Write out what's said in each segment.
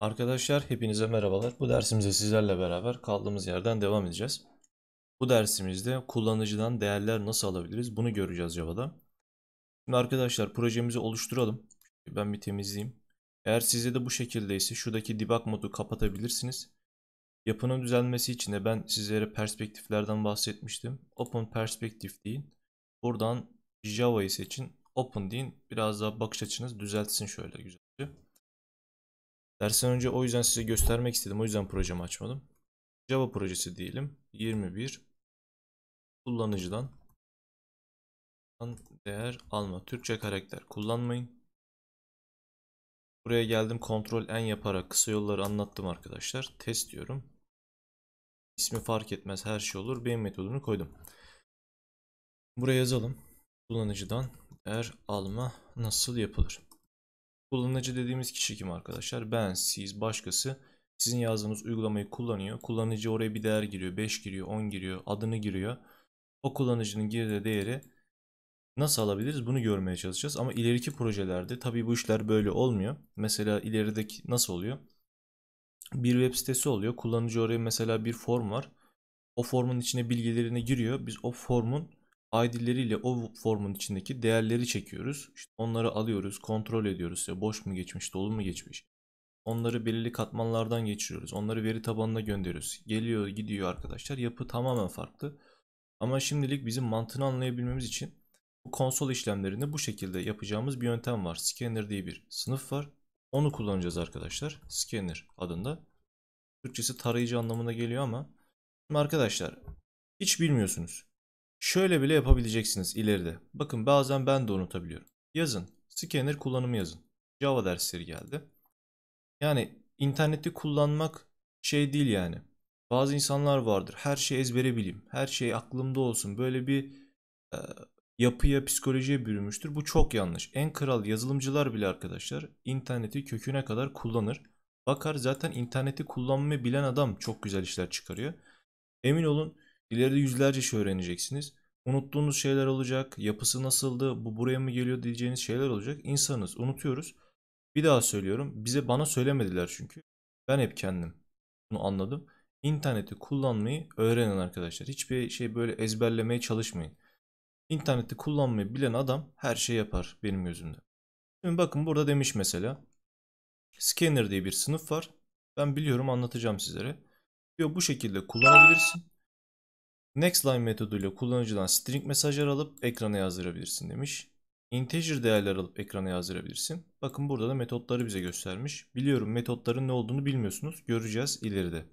Arkadaşlar hepinize merhabalar. Bu dersimizde sizlerle beraber kaldığımız yerden devam edeceğiz. Bu dersimizde kullanıcıdan değerler nasıl alabiliriz bunu göreceğiz Java'da. Şimdi arkadaşlar projemizi oluşturalım. Ben bir temizleyeyim. Eğer sizde de bu şekildeyse şuradaki debug modu kapatabilirsiniz. Yapının düzelmesi için de ben sizlere perspektiflerden bahsetmiştim. Open perspektif deyin. Buradan Java'yı seçin. Open deyin. Biraz daha bakış açınız düzeltsin şöyle güzel. Dersen önce o yüzden size göstermek istedim. O yüzden projemi açmadım. Java projesi diyelim. 21 kullanıcıdan değer alma. Türkçe karakter kullanmayın. Buraya geldim. Ctrl N yaparak kısa yolları anlattım arkadaşlar. Test diyorum. İsmi fark etmez. Her şey olur. Benim metodunu koydum. Buraya yazalım. Kullanıcıdan değer alma nasıl yapılır? Kullanıcı dediğimiz kişi kim arkadaşlar? Ben, siz, başkası sizin yazdığınız uygulamayı kullanıyor. Kullanıcı oraya bir değer giriyor. 5 giriyor, 10 giriyor, adını giriyor. O kullanıcının girdiği değeri nasıl alabiliriz bunu görmeye çalışacağız. Ama ileriki projelerde tabii bu işler böyle olmuyor. Mesela ilerideki nasıl oluyor? Bir web sitesi oluyor. Kullanıcı oraya mesela bir form var. O formun içine bilgilerini giriyor. Biz o formun ID'leriyle o formun içindeki değerleri çekiyoruz. İşte onları alıyoruz, kontrol ediyoruz. Ya boş mu geçmiş, dolu mu geçmiş. Onları belirli katmanlardan geçiriyoruz. Onları veri tabanına gönderiyoruz. Geliyor, gidiyor arkadaşlar. Yapı tamamen farklı. Ama şimdilik bizim mantığını anlayabilmemiz için bu konsol işlemlerini bu şekilde yapacağımız bir yöntem var. Scanner diye bir sınıf var. Onu kullanacağız arkadaşlar. Scanner adında. Türkçesi tarayıcı anlamına geliyor ama. Şimdi arkadaşlar hiç bilmiyorsunuz. Şöyle bile yapabileceksiniz ileride. Bakın bazen ben de unutabiliyorum. Yazın. Scanner kullanımı yazın. Java dersleri geldi. Yani interneti kullanmak şey değil yani. Bazı insanlar vardır. Her şeyi ezbere bileyim. Her şey aklımda olsun. Böyle bir e, yapıya, psikolojiye bürümüştür. Bu çok yanlış. En kral yazılımcılar bile arkadaşlar interneti köküne kadar kullanır. Bakar zaten interneti kullanmayı bilen adam çok güzel işler çıkarıyor. Emin olun İleride yüzlerce şey öğreneceksiniz. Unuttuğunuz şeyler olacak. Yapısı nasıldı? Bu buraya mı geliyor diyeceğiniz şeyler olacak. İnsanız, unutuyoruz. Bir daha söylüyorum. Bize bana söylemediler çünkü. Ben hep kendim bunu anladım. İnterneti kullanmayı öğrenin arkadaşlar. Hiçbir şey böyle ezberlemeye çalışmayın. İnterneti kullanmayı bilen adam her şeyi yapar benim gözümde. Şimdi bakın burada demiş mesela. Scanner diye bir sınıf var. Ben biliyorum anlatacağım sizlere. Diyor bu şekilde kullanabilirsin. NextLine metoduyla kullanıcıdan string mesajlar alıp ekrana yazdırabilirsin demiş. Integer değerler alıp ekrana yazdırabilirsin. Bakın burada da metotları bize göstermiş. Biliyorum metotların ne olduğunu bilmiyorsunuz. Göreceğiz ileride.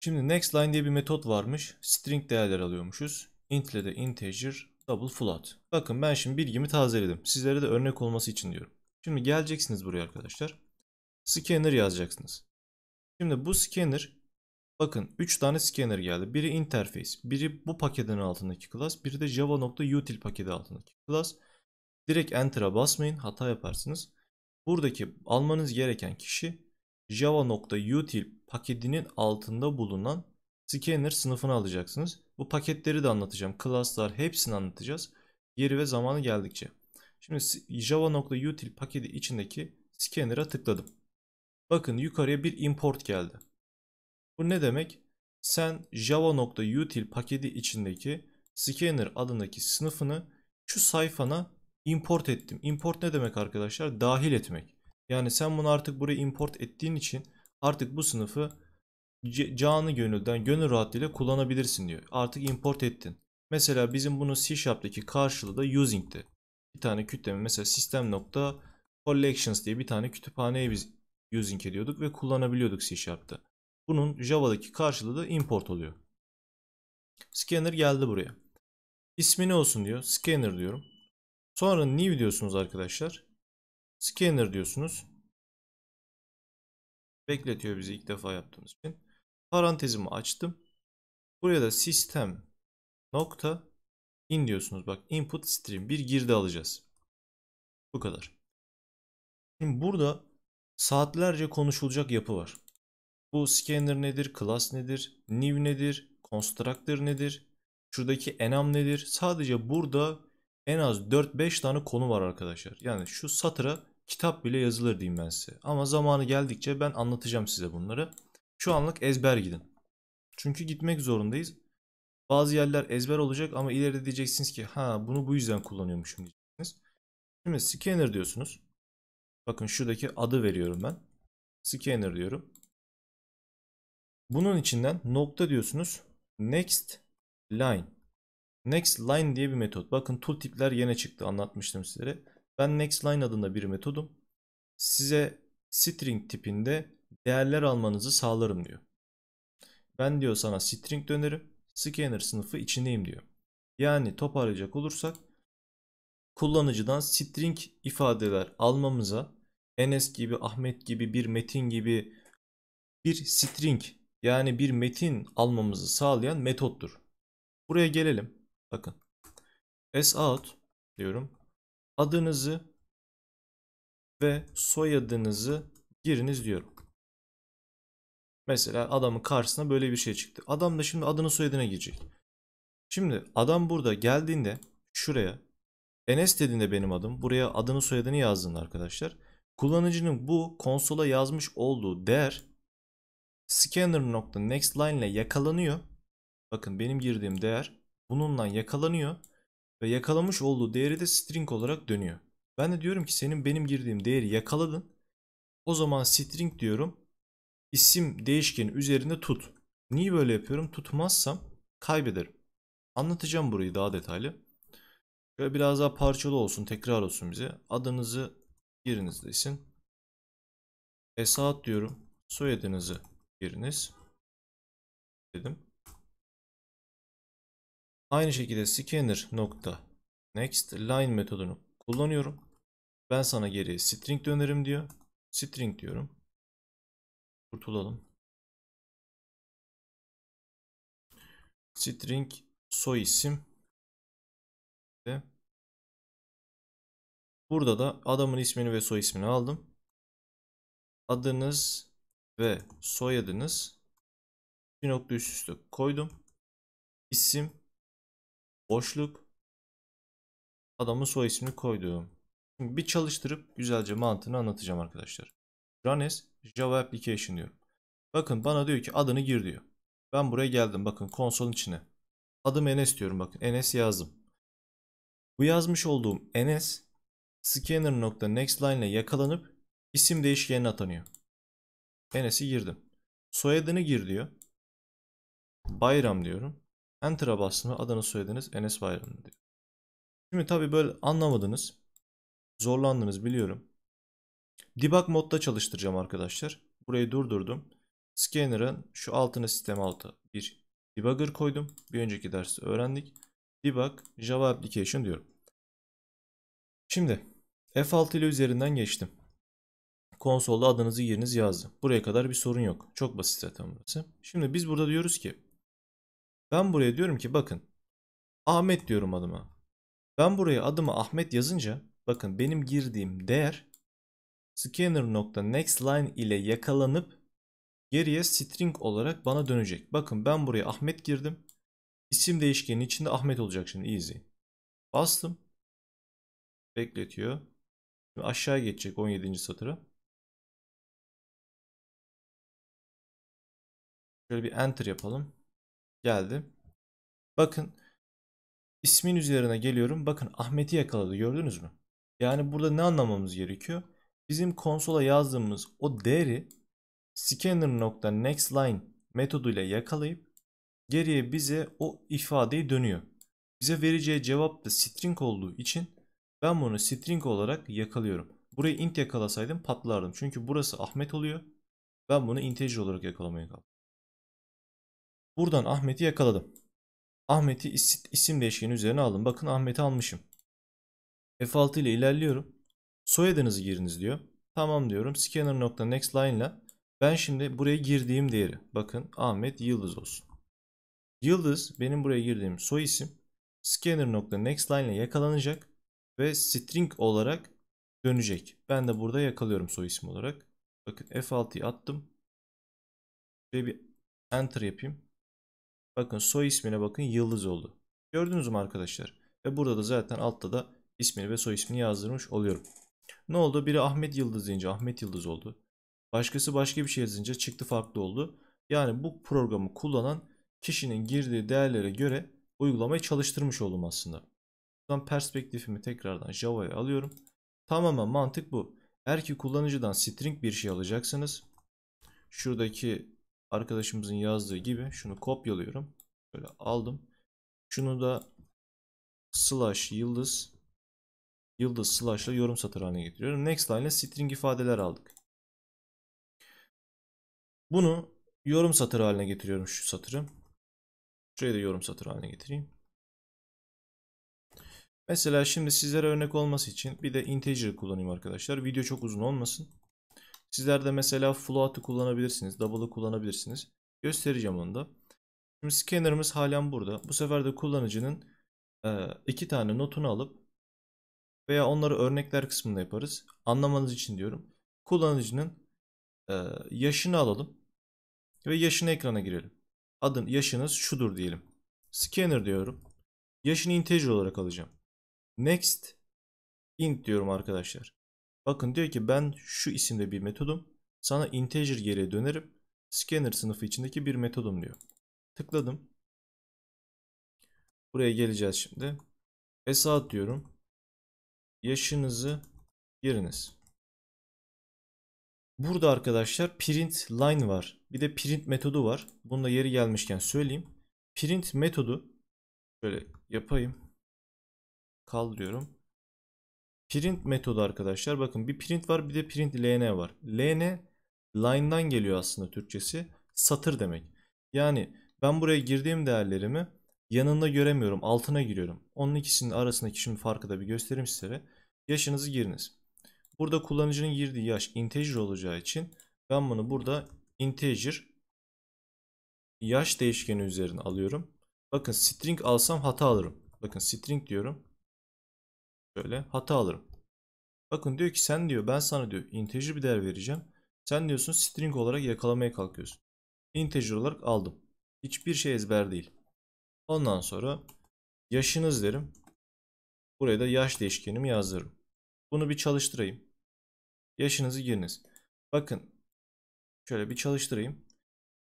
Şimdi nextLine diye bir metot varmış. String değerler alıyormuşuz. Int ile de integer, double float. Bakın ben şimdi bilgimi tazeledim. Sizlere de örnek olması için diyorum. Şimdi geleceksiniz buraya arkadaşlar. Scanner yazacaksınız. Şimdi bu scanner Bakın 3 tane scanner geldi. Biri interface, biri bu paketin altındaki class, biri de java.util paketi altındaki class. Direkt enter'a basmayın, hata yaparsınız. Buradaki almanız gereken kişi java.util paketinin altında bulunan scanner sınıfını alacaksınız. Bu paketleri de anlatacağım. Class'lar hepsini anlatacağız. Yeri ve zamanı geldikçe. Şimdi java.util paketi içindeki scanner'a tıkladım. Bakın yukarıya bir import geldi. Bu ne demek? Sen java.util paketi içindeki scanner adındaki sınıfını şu sayfana import ettim. Import ne demek arkadaşlar? Dahil etmek. Yani sen bunu artık buraya import ettiğin için artık bu sınıfı canı gönülden, gönül rahatlığıyla kullanabilirsin diyor. Artık import ettin. Mesela bizim bunu C Sharp'taki karşılığı da using'ti. Bir tane kütleme mesela sistem nokta collections diye bir tane kütüphaneye biz using ediyorduk ve kullanabiliyorduk C Sharp'ta. Bunun Java'daki karşılığı da import oluyor. Scanner geldi buraya. İsmi ne olsun diyor. Scanner diyorum. Sonra new diyorsunuz arkadaşlar. Scanner diyorsunuz. Bekletiyor bizi ilk defa yaptığımız için. Parantezimi açtım. Buraya da sistem nokta in diyorsunuz. Bak input stream bir girdi alacağız. Bu kadar. Şimdi burada saatlerce konuşulacak yapı var. Bu scanner nedir? Class nedir? New nedir? Constructor nedir? Şuradaki enum nedir? Sadece burada en az 4-5 tane konu var arkadaşlar. Yani şu satıra kitap bile yazılır diyeyim ben size. Ama zamanı geldikçe ben anlatacağım size bunları. Şu anlık ezber gidin. Çünkü gitmek zorundayız. Bazı yerler ezber olacak ama ileride diyeceksiniz ki ha bunu bu yüzden kullanıyormuşum diyeceksiniz. Şimdi scanner diyorsunuz. Bakın şuradaki adı veriyorum ben. Scanner diyorum. Bunun içinden nokta diyorsunuz. Next line. Next line diye bir metot. Bakın tooltipler yine çıktı anlatmıştım sizlere. Ben next line adında bir metodum. Size string tipinde değerler almanızı sağlarım diyor. Ben diyor sana string dönerim. Scanner sınıfı içindeyim diyor. Yani toparlayacak olursak kullanıcıdan string ifadeler almamıza Enes gibi, Ahmet gibi, bir metin gibi bir string yani bir metin almamızı sağlayan metottur. Buraya gelelim. Bakın. s out diyorum. Adınızı ve soyadınızı giriniz diyorum. Mesela adamın karşısına böyle bir şey çıktı. Adam da şimdi adını soyadına girecek. Şimdi adam burada geldiğinde şuraya Enes dediğinde benim adım buraya adını soyadını yazdın arkadaşlar kullanıcının bu konsola yazmış olduğu değer scanner.nextline ile yakalanıyor. Bakın benim girdiğim değer bununla yakalanıyor ve yakalamış olduğu değeri de string olarak dönüyor. Ben de diyorum ki senin benim girdiğim değeri yakaladın. O zaman string diyorum isim değişkeni üzerinde tut. Niye böyle yapıyorum? Tutmazsam kaybederim. Anlatacağım burayı daha detaylı. Şöyle biraz daha parçalı olsun, tekrar olsun bize. Adınızı giriniz yerinizdesin. Esat diyorum. Soyadınızı Biriniz. Dedim. Aynı şekilde scanner nokta next line metodunu kullanıyorum. Ben sana geriye string dönerim diyor. String diyorum. Kurtulalım. String soy isim ve burada da adamın ismini ve soy ismini aldım. Adınız ve soyadınız bir nokta üst üste koydum. İsim boşluk adamın soy ismini koydum. Şimdi bir çalıştırıp güzelce mantığını anlatacağım arkadaşlar. Run as Java application diyor. Bakın bana diyor ki adını gir diyor. Ben buraya geldim bakın konsolun içine. Adım Enes diyorum bakın. Enes yazdım. Bu yazmış olduğum Enes scanner.nextline ile yakalanıp isim değişkenine atanıyor. Enes'i girdim. Soyadını gir diyor. Bayram diyorum. Enter'a bastım ve adını soyadınız Enes Bayram diyor. Şimdi tabi böyle anlamadınız. Zorlandınız biliyorum. Debug modda çalıştıracağım arkadaşlar. Burayı durdurdum. Scanner'ın şu altına sistem altı bir debugger koydum. Bir önceki dersi öğrendik. Debug Java Application diyorum. Şimdi F6 ile üzerinden geçtim konsolda adınızı yeriniz yazdı. Buraya kadar bir sorun yok. Çok basit zaten burası. Şimdi biz burada diyoruz ki ben buraya diyorum ki bakın Ahmet diyorum adıma. Ben buraya adımı Ahmet yazınca bakın benim girdiğim değer scanner.nextLine ile yakalanıp geriye string olarak bana dönecek. Bakın ben buraya Ahmet girdim. İsim değişkenin içinde Ahmet olacak şimdi easy. Bastım. Bekletiyor. Şimdi aşağı geçecek 17. satıra. Şöyle bir enter yapalım. Geldi. Bakın ismin üzerine geliyorum. Bakın Ahmet'i yakaladı gördünüz mü? Yani burada ne anlamamız gerekiyor? Bizim konsola yazdığımız o değeri scanner.nextLine metoduyla yakalayıp geriye bize o ifadeyi dönüyor. Bize vereceği cevap da string olduğu için ben bunu string olarak yakalıyorum. Burayı int yakalasaydım patlardım. Çünkü burası Ahmet oluyor. Ben bunu integer olarak yakalamaya kaldım. Buradan Ahmet'i yakaladım. Ahmet'i isim değişkeni üzerine aldım. Bakın Ahmet'i almışım. F6 ile ilerliyorum. Soyadınızı giriniz diyor. Tamam diyorum. Scanner.next line ile ben şimdi buraya girdiğim değeri. Bakın Ahmet Yıldız olsun. Yıldız benim buraya girdiğim soy isim. Scanner.next line ile yakalanacak ve string olarak dönecek. Ben de burada yakalıyorum soy isim olarak. Bakın F6'yı attım. ve bir enter yapayım. Bakın soy ismine bakın yıldız oldu. Gördünüz mü arkadaşlar? Ve burada da zaten altta da ismini ve soy ismini yazdırmış oluyorum. Ne oldu? Biri Ahmet Yıldız deyince Ahmet Yıldız oldu. Başkası başka bir şey yazınca çıktı farklı oldu. Yani bu programı kullanan kişinin girdiği değerlere göre uygulamayı çalıştırmış oldum aslında. Buradan perspektifimi tekrardan Java'ya alıyorum. Tamamen mantık bu. Eğer ki kullanıcıdan string bir şey alacaksınız şuradaki arkadaşımızın yazdığı gibi şunu kopyalıyorum. Böyle aldım. Şunu da slash yıldız yıldız slash ile yorum satır haline getiriyorum. Next line ile string ifadeler aldık. Bunu yorum satır haline getiriyorum şu satırı. Şurayı da yorum satır haline getireyim. Mesela şimdi sizlere örnek olması için bir de integer kullanayım arkadaşlar. Video çok uzun olmasın. Sizler de mesela float'ı kullanabilirsiniz. Double'ı kullanabilirsiniz. Göstereceğim onu da. Şimdi scanner'ımız halen burada. Bu sefer de kullanıcının e, iki tane notunu alıp veya onları örnekler kısmında yaparız. Anlamanız için diyorum. Kullanıcının e, yaşını alalım ve yaşını ekrana girelim. Adın yaşınız şudur diyelim. Scanner diyorum. Yaşını integer olarak alacağım. Next int diyorum arkadaşlar. Bakın diyor ki ben şu isimde bir metodum. Sana integer geriye dönerim. Scanner sınıfı içindeki bir metodum diyor. Tıkladım. Buraya geleceğiz şimdi. Esat diyorum. Yaşınızı giriniz. Burada arkadaşlar print line var. Bir de print metodu var. Bunu da yeri gelmişken söyleyeyim. Print metodu şöyle yapayım. Kaldırıyorum. Print metodu arkadaşlar. Bakın bir print var bir de print ln var. ln line'dan geliyor aslında Türkçesi. Satır demek. Yani ben buraya girdiğim değerlerimi yanında göremiyorum. Altına giriyorum. Onun ikisinin arasındaki şimdi farkı da bir göstereyim sizlere. Yaşınızı giriniz. Burada kullanıcının girdiği yaş integer olacağı için ben bunu burada integer yaş değişkeni üzerine alıyorum. Bakın string alsam hata alırım. Bakın string diyorum. Şöyle hata alırım. Bakın diyor ki sen diyor ben sana diyor integer bir değer vereceğim. Sen diyorsun string olarak yakalamaya kalkıyorsun. Integer olarak aldım. Hiçbir şey ezber değil. Ondan sonra yaşınız derim. Buraya da yaş değişkenimi yazdırırım. Bunu bir çalıştırayım. Yaşınızı giriniz. Bakın şöyle bir çalıştırayım.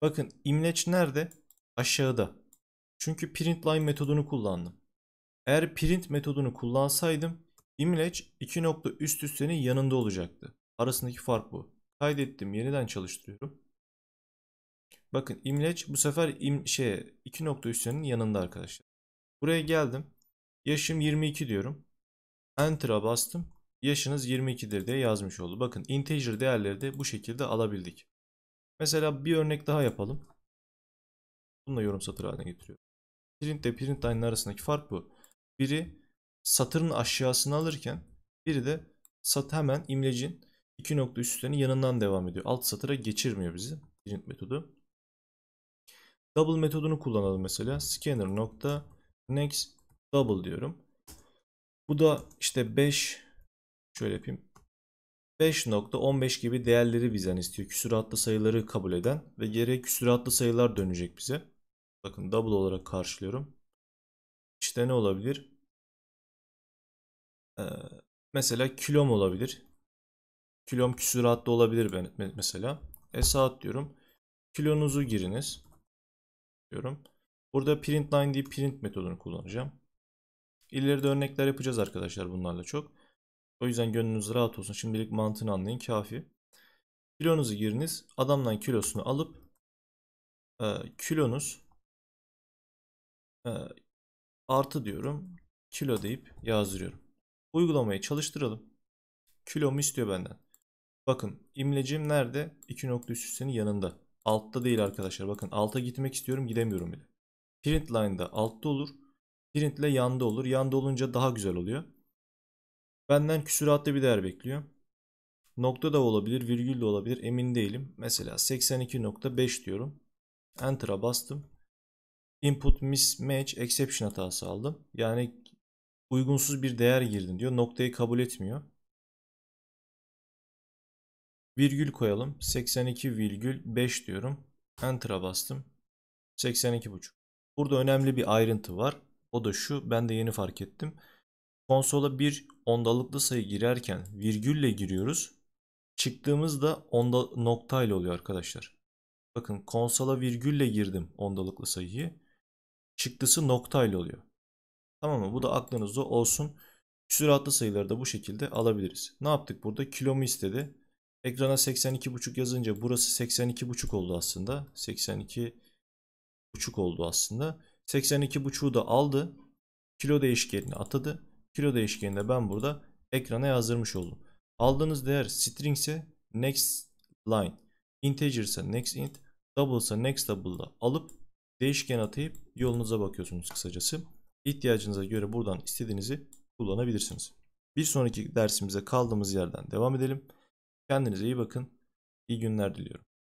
Bakın imleç nerede? Aşağıda. Çünkü print line metodunu kullandım. Eğer print metodunu kullansaydım image iki nokta üst üstenin yanında olacaktı. Arasındaki fark bu. Kaydettim. Yeniden çalıştırıyorum. Bakın image bu sefer im şey iki nokta üstenin yanında arkadaşlar. Buraya geldim. Yaşım 22 diyorum. Enter'a bastım. Yaşınız 22'dir diye yazmış oldu. Bakın integer değerleri de bu şekilde alabildik. Mesela bir örnek daha yapalım. Bunu da yorum satır haline getiriyorum. Print ile print line arasındaki fark bu. Biri satırın aşağısını alırken biri de sat hemen imlecin iki nokta üstlerini yanından devam ediyor. Alt satıra geçirmiyor bizi print metodu. Double metodunu kullanalım mesela. Scanner nokta next double diyorum. Bu da işte 5 şöyle yapayım. 5.15 gibi değerleri bizden istiyor. Küsuratlı sayıları kabul eden ve geri küsuratlı sayılar dönecek bize. Bakın double olarak karşılıyorum. İşte ne olabilir? Ee, mesela kilom olabilir. Kilom küsurat da olabilir ben mesela. E saat diyorum. Kilonuzu giriniz diyorum. Burada print line diye print metodunu kullanacağım. İleride örnekler yapacağız arkadaşlar bunlarla çok. O yüzden gönlünüz rahat olsun. Şimdilik mantığını anlayın kafi. Kilonuzu giriniz. Adamdan kilosunu alıp e, kilonuz e, artı diyorum. Kilo deyip yazdırıyorum. Uygulamayı çalıştıralım. Kilomu istiyor benden. Bakın imlecim nerede? 2 nokta üst üstenin yanında. Altta değil arkadaşlar. Bakın alta gitmek istiyorum gidemiyorum bile. Print line'da altta olur. Print ile yanda olur. Yanda olunca daha güzel oluyor. Benden küsuratlı bir değer bekliyor. Nokta da olabilir, virgül de olabilir. Emin değilim. Mesela 82.5 diyorum. Enter'a bastım input mismatch exception hatası aldım. Yani uygunsuz bir değer girdin diyor. Noktayı kabul etmiyor. Virgül koyalım. 82,5 diyorum. Enter'a bastım. 82,5. Burada önemli bir ayrıntı var. O da şu. Ben de yeni fark ettim. Konsola bir ondalıklı sayı girerken virgülle giriyoruz. Çıktığımızda onda noktayla oluyor arkadaşlar. Bakın konsola virgülle girdim ondalıklı sayıyı çıktısı noktayla oluyor. Tamam mı? Bu da aklınızda olsun. Süratli sayıları da bu şekilde alabiliriz. Ne yaptık burada? Kilomu istedi. Ekrana 82,5 yazınca burası 82,5 oldu aslında. 82,5 oldu aslında. 82,5'u da aldı. Kilo değişkenini atadı. Kilo değişkenini de ben burada ekrana yazdırmış oldum. Aldığınız değer string ise next line. Integer ise next int. Double ise next double'da alıp Değişken atayıp yolunuza bakıyorsunuz kısacası. İhtiyacınıza göre buradan istediğinizi kullanabilirsiniz. Bir sonraki dersimize kaldığımız yerden devam edelim. Kendinize iyi bakın. İyi günler diliyorum.